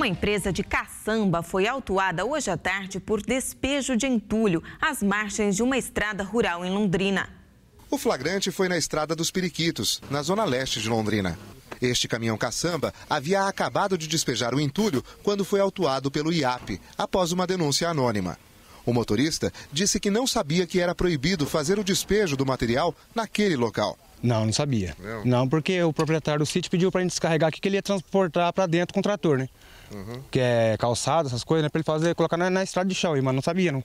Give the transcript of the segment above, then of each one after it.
Uma empresa de caçamba foi autuada hoje à tarde por despejo de entulho às margens de uma estrada rural em Londrina. O flagrante foi na estrada dos Periquitos, na zona leste de Londrina. Este caminhão caçamba havia acabado de despejar o entulho quando foi autuado pelo IAP, após uma denúncia anônima. O motorista disse que não sabia que era proibido fazer o despejo do material naquele local. Não, não sabia. Não, porque o proprietário do sítio pediu para a gente descarregar aqui que ele ia transportar para dentro com o trator, né? uhum. que é calçado, essas coisas, né? Pra ele fazer, colocar na, na estrada de chão aí, mas não sabia, não.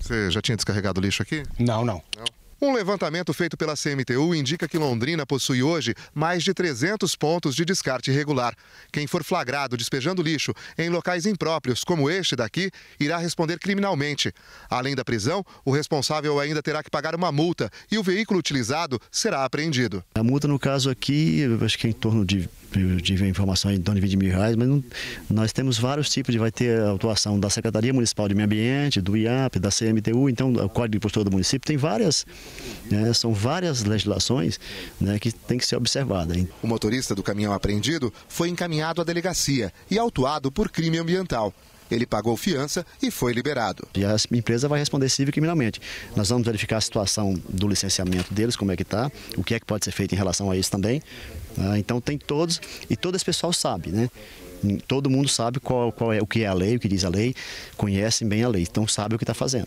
Você já tinha descarregado lixo aqui? Não, não. não. Um levantamento feito pela CMTU indica que Londrina possui hoje mais de 300 pontos de descarte irregular. Quem for flagrado despejando lixo em locais impróprios, como este daqui, irá responder criminalmente. Além da prisão, o responsável ainda terá que pagar uma multa e o veículo utilizado será apreendido. A multa, no caso aqui, acho que é em torno de eu tive a informação em torno de 20 mil reais, mas não, nós temos vários tipos de, vai ter atuação da Secretaria Municipal de Meio Ambiente, do IAP, da CMTU, então é o Código de Postura do Município tem várias, né, são várias legislações né, que tem que ser observada. Hein? O motorista do caminhão apreendido foi encaminhado à delegacia e autuado por crime ambiental. Ele pagou fiança e foi liberado. E a empresa vai responder civil e criminalmente. Nós vamos verificar a situação do licenciamento deles, como é que está, o que é que pode ser feito em relação a isso também. Né? Então tem todos, e todo esse pessoal sabe, né? Todo mundo sabe qual, qual é o que é a lei, o que diz a lei, conhecem bem a lei, então sabe o que está fazendo.